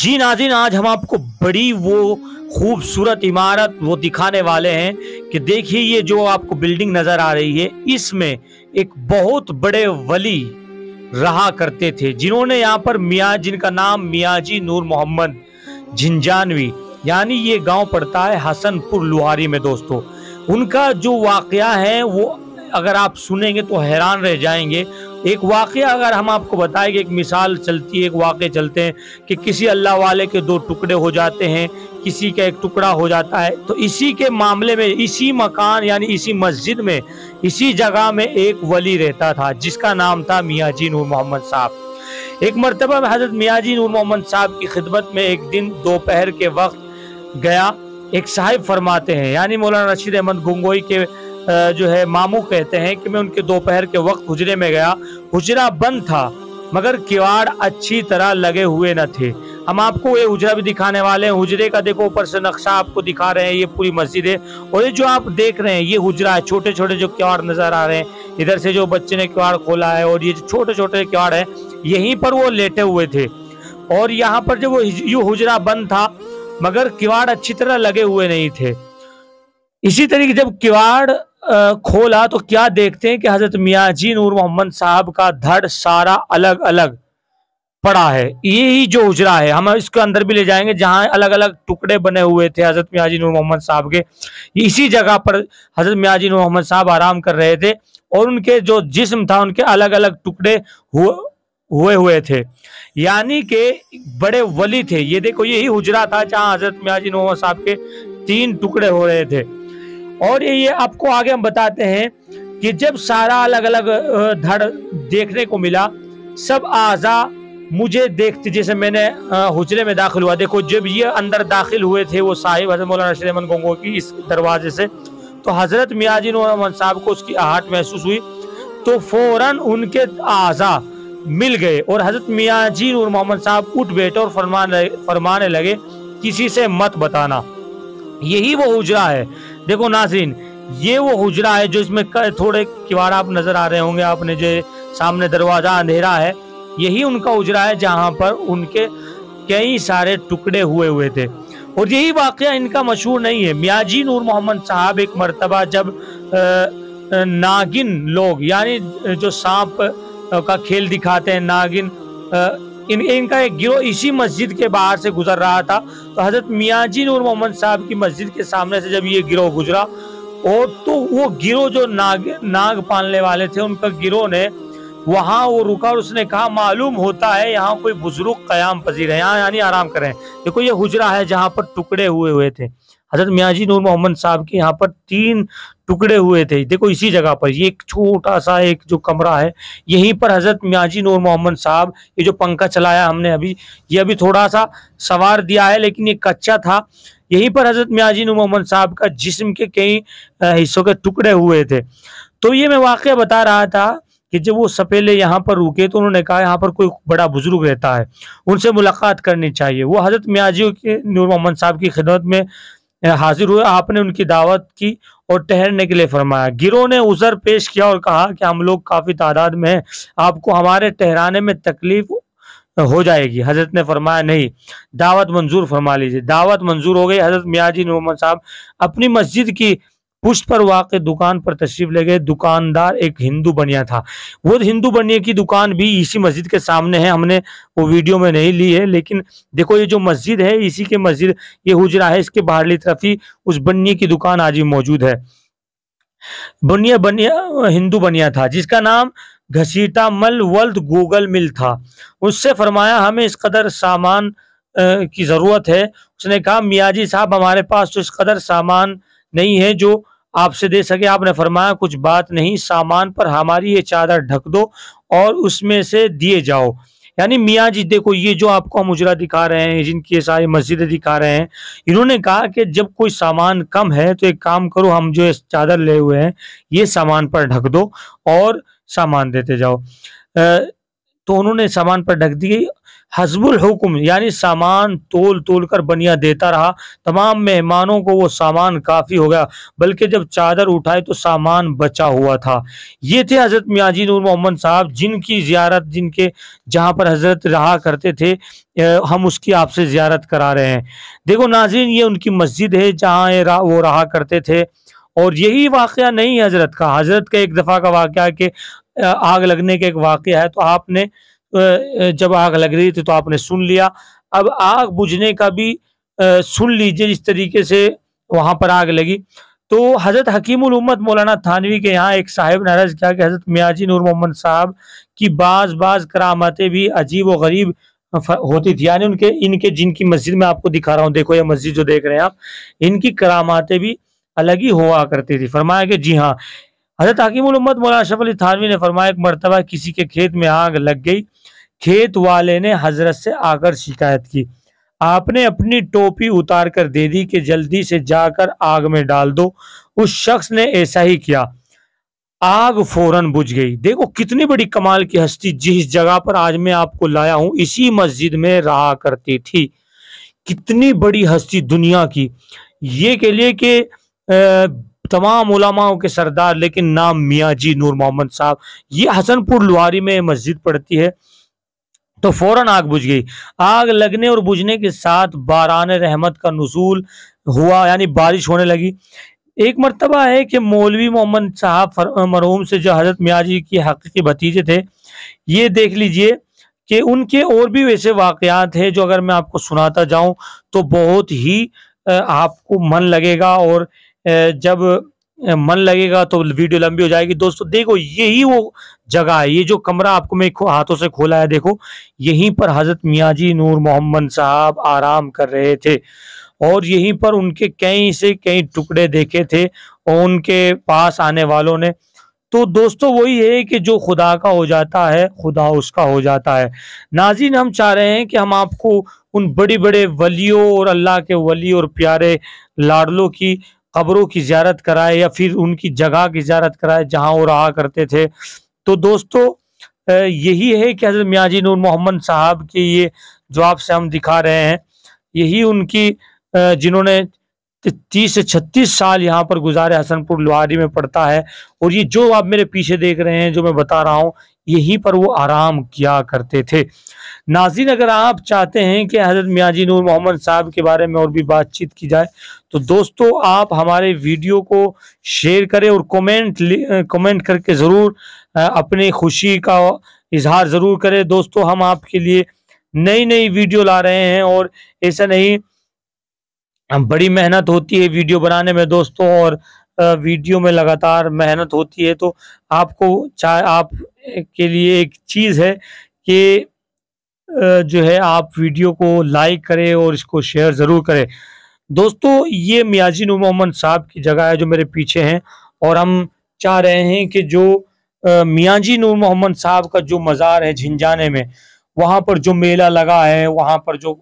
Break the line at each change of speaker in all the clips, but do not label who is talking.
जी नाजिन आज हम आपको बड़ी वो खूबसूरत इमारत वो दिखाने वाले हैं कि देखिए ये जो आपको बिल्डिंग नज़र आ रही है इसमें एक बहुत बड़े वली रहा करते थे जिन्होंने यहाँ पर मियाँ जिनका नाम मियाजी नूर मोहम्मद झिंजानवी यानी ये गांव पड़ता है हसनपुर लुहारी में दोस्तों उनका जो वाक़ है वो अगर आप सुनेंगे तो हैरान रह जाएंगे एक वाक़ अगर हम आपको बताएंगे एक मिसाल चलती है एक वाक़ चलते हैं कि किसी अल्लाह वाले के दो टुकड़े हो जाते हैं किसी का एक टुकड़ा हो जाता है तो इसी के मामले में इसी मकान यानी इसी मस्जिद में इसी जगह में एक वली रहता था जिसका नाम था मियाँ जी नूर मोहम्मद साहब एक मरतबा में हजरत मियाँ जी नूर मोहम्मद साहब की खिदमत में एक दिन दोपहर के वक्त गया एक साहिब फरमाते हैं यानी मौलाना रशीद अहमद गंगोई के जो है मामू कहते हैं कि मैं उनके दोपहर के वक्त हुजरे में गया हुजरा बंद था मगर किवाड़ अच्छी तरह लगे हुए न थे हम आपको ये हुजरा भी दिखाने वाले हैं हुजरे का देखो ऊपर से नक्शा आपको दिखा रहे हैं ये पूरी मस्जिद है और ये जो आप देख रहे हैं ये हुजरा है छोटे छोटे जो किवाड़ नजर आ रहे हैं इधर से जो बच्चे ने किवाड़ खोला है और ये छोटे छोटे किवाड़ है यहीं पर वो लेटे हुए थे और यहाँ पर जब वो ये हुजरा बंद था मगर किवाड़ अच्छी तरह लगे हुए नहीं थे इसी तरीके जब किवाड़ खोला तो क्या देखते हैं कि हजरत मियाँ जी नूर मोहम्मद साहब का धड़ सारा अलग अलग पड़ा है ये ही जो उजरा है हम इसके अंदर भी ले जाएंगे जहाँ अलग अलग टुकड़े बने हुए थे हजरत मियाँ जी नूर मोहम्मद साहब के इसी जगह पर हजरत मियाँ जी नूर मोहम्मद साहब आराम कर रहे थे और उनके जो जिस्म था उनके अलग अलग टुकड़े हुए हुए हुए थे यानी के बड़े वली थे ये देखो यही हुजरा था जहाँ हजरत मियाजी जी मोहम्मद साहब के तीन टुकड़े हो रहे थे और ये आपको आगे हम बताते हैं कि जब सारा अलग अलग धड़ देखने को मिला सब आज़ा मुझे देखते जैसे मैंने हुजरे में दाखिल हुआ देखो जब ये अंदर दाखिल हुए थे वो साहिब हजरत मौलाना अहमद गंगो की इस दरवाजे से तो हजरत मियाजी नूरमन साहब को उसकी आहट महसूस हुई तो फौरन उनके आज़ा मिल गए और हजरत मियाजी नूर मोहम्मद साहब उठ बैठे और फरमाने फरमाने लगे किसी से मत बताना यही वो हुजरा है देखो नासिन ये वो हुजरा है जो इसमें थोड़े किवाड़ आप नजर आ रहे होंगे आपने जो सामने दरवाजा अंधेरा है यही उनका उजरा है जहां पर उनके कई सारे टुकड़े हुए हुए थे और यही वाक़ इनका मशहूर नहीं है मियाजी नूर मोहम्मद साहब एक मरतबा जब नागिन लोग यानी जो सांप का खेल दिखाते हैं नागिन इन इनका एक गिरोह इसी मस्जिद के बाहर से गुजर रहा था तो हजरत मियाजी नूर मोहम्मद साहब की मस्जिद के सामने से जब ये गिरोह गुजरा और तो वो गिरोह जो नाग नाग पालने वाले थे उनका गिरोह ने वहाँ वो रुका और उसने कहा मालूम होता है यहाँ कोई बुजुर्ग कयाम पजीर है यहाँ यानी आराम करें देखो ये हुजरा है जहाँ पर टुकड़े हुए हुए थे हजरत मियाजी नूर मोहम्मद साहब के यहाँ पर तीन टुकड़े हुए थे देखो इसी जगह पर ये एक छोटा सा एक जो कमरा है यहीं पर हजरत मियाजी नूर मोहम्मद साहब ये जो पंखा चलाया हमने अभी ये अभी थोड़ा सा सवार दिया है लेकिन ये कच्चा था यहीं पर हजरत मियाजी नूर मोहम्मद साहब का जिस्म के कई हिस्सों के टुकड़े हुए थे तो ये मैं वाक्य बता रहा था कि जब वो सपेले यहाँ पर रुके तो उन्होंने कहा यहाँ पर कोई बड़ा बुजुर्ग रहता है उनसे मुलाकात करनी चाहिए वो हजरत मियाजी के नूर मोहम्मद साहब की खिदमत में हाजिर हुए आपने उनकी दावत की और ठहरने के लिए फरमाया गिरोह ने उजर पेश किया और कहा कि हम लोग काफ़ी तादाद में हैं आपको हमारे ठहराने में तकलीफ हो जाएगी हजरत ने फरमाया नहीं दावत मंजूर फरमा लीजिए दावत मंजूर हो गई हजरत मियाजी नूमन साहब अपनी मस्जिद की पुष्पर पर वाक़ दुकान पर तशरीफ ले गए दुकानदार एक हिंदू बनिया था वो हिंदू बनिए की दुकान भी इसी मस्जिद के सामने है हमने वो वीडियो में नहीं ली है लेकिन देखो ये जो मस्जिद है इसी के मस्जिद ये हुजरा है इसके बाहरली तरफ ही उस बनिए की दुकान आज भी मौजूद है बनिया बनिया हिंदू बनिया था जिसका नाम घसीटा मल वर्ल्ड गूगल मिल था उससे फरमाया हमें इस कदर सामान की ज़रूरत है उसने कहा मियाजी साहब हमारे पास तो इस कदर सामान नहीं है जो आपसे दे सके आपने फरमाया कुछ बात नहीं सामान पर हमारी ये चादर ढक दो और उसमें से दिए जाओ यानी मियाँ जी देखो ये जो आपको हम उजरा दिखा रहे हैं जिनकी ये सारी मस्जिदें दिखा रहे हैं इन्होंने कहा कि जब कोई सामान कम है तो एक काम करो हम जो चादर ले हुए हैं ये सामान पर ढक दो और सामान देते जाओ तो उन्होंने सामान पर ढक दी हजबुल हुक्म यानी सामान तोल तोल कर बनिया देता रहा तमाम मेहमानों को वो सामान काफ़ी हो गया बल्कि जब चादर उठाए तो सामान बचा हुआ था ये थे हज़रत मियाजी नूर मोहम्मद साहब जिनकी ज़्यारत जिनके जहाँ पर हज़रत रहा करते थे हम उसकी आपसे ज़्यारत करा रहे हैं देखो नाजिन ये उनकी मस्जिद है जहाँ वो रहा करते थे और यही वाक़ नहीं है हज़रत का हज़रत का एक दफ़ा का वाक़ कि आग लगने का एक वाक़ है तो आपने जब आग लग रही थी तो आपने सुन लिया अब आग बुझने का भी सुन लीजिए जिस तरीके से वहां पर आग लगी तो हजरत हकीमुल उम्मत मौलाना थानवी के यहाँ एक साहेब नाराज किया कि हजरत मियाजी नूर मोहम्मद साहब की बाज बाज करामतें भी अजीब व गरीब होती थी यानी उनके इनके जिनकी मस्जिद में आपको दिखा रहा हूँ देखो ये मस्जिद जो देख रहे हैं आप इनकी करामाते भी अलग ही हुआ करती थी फरमाया कि जी हाँ हजरत उम्मत मौलाना अशरफ अली थानवी ने फरमाया एक मरतबा किसी के खेत में आग लग गई खेत वाले ने हजरत से आकर शिकायत की आपने अपनी टोपी उतार कर दे दी कि जल्दी से जाकर आग में डाल दो उस शख्स ने ऐसा ही किया आग फौरन बुझ गई देखो कितनी बड़ी कमाल की हस्ती जिस जगह पर आज मैं आपको लाया हूं इसी मस्जिद में रहा करती थी कितनी बड़ी हस्ती दुनिया की ये के लिए कि तमाम उलामाओं के सरदार लेकिन नाम मियाँ जी नूर मोहम्मद साहब ये हसनपुर लुहारी में मस्जिद पड़ती है तो फौरन आग बुझ गई आग लगने और बुझने के साथ बारान रहमत का नजूल हुआ यानी बारिश होने लगी एक मरतबा है कि मौलवी मोहम्मद साहब मरहूम से जो हजरत मियाँ जी की हकीकी भतीजे थे ये देख लीजिए कि उनके और भी वैसे वाकयात हैं जो अगर मैं आपको सुनाता जाऊं तो बहुत ही आपको मन लगेगा और जब मन लगेगा तो वीडियो लंबी हो जाएगी दोस्तों देखो यही वो जगह है ये जो कमरा आपको मैं हाथों से खोला है देखो यहीं पर हजरत मियाजी नूर मोहम्मद साहब आराम कर रहे थे और यहीं पर उनके कई से कई टुकड़े देखे थे और उनके पास आने वालों ने तो दोस्तों वही है कि जो खुदा का हो जाता है खुदा उसका हो जाता है नाजिन हम चाह रहे हैं कि हम आपको उन बड़े बड़े वलियों और अल्लाह के वली और प्यारे लाडलों की कब्रों की ज्यारत कराए या फिर उनकी जगह की ज्यारत कराए जहाँ वो रहा करते थे तो दोस्तों यही है कि हजरत मियाजी नूर मोहम्मद साहब के ये जो आपसे हम दिखा रहे हैं यही उनकी जिन्होंने तीस से छत्तीस साल यहाँ पर गुजारे हसनपुर लोहारी में पड़ता है और ये जो आप मेरे पीछे देख रहे हैं जो मैं बता रहा हूँ यहीं पर वो आराम किया करते थे नाजिन अगर आप चाहते हैं कि हजरत मियाजी नूर मोहम्मद साहब के बारे में और भी बातचीत की जाए तो दोस्तों आप हमारे वीडियो को शेयर करें और कमेंट कमेंट करके ज़रूर अपनी खुशी का इजहार ज़रूर करें दोस्तों हम आपके लिए नई नई वीडियो ला रहे हैं और ऐसा नहीं बड़ी मेहनत होती है वीडियो बनाने में दोस्तों और वीडियो में लगातार मेहनत होती है तो आपको चाहे आप के लिए एक चीज़ है कि जो है आप वीडियो को लाइक करें और इसको शेयर ज़रूर करें दोस्तों ये मियाजी नू मोहम्मद साहब की जगह है जो मेरे पीछे हैं और हम चाह रहे हैं कि जो मियाजी नूर मोहम्मद साहब का जो मज़ार है झिंझाने में वहाँ पर जो मेला लगा है वहाँ पर जो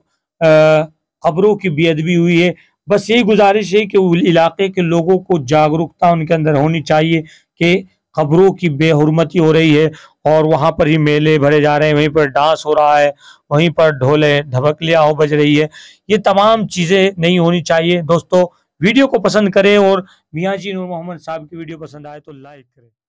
खबरों की बेदबी हुई है बस यही गुजारिश है कि इलाके के लोगों को जागरूकता उनके अंदर होनी चाहिए कि खबरों की बेहरमती हो रही है और वहां पर ही मेले भरे जा रहे हैं वहीं पर डांस हो रहा है वहीं पर ढोले ढबकलिया हो बज रही है ये तमाम चीज़ें नहीं होनी चाहिए दोस्तों वीडियो को पसंद करें और मियाँ जी नूर मोहम्मद साहब की वीडियो पसंद आए तो लाइक करें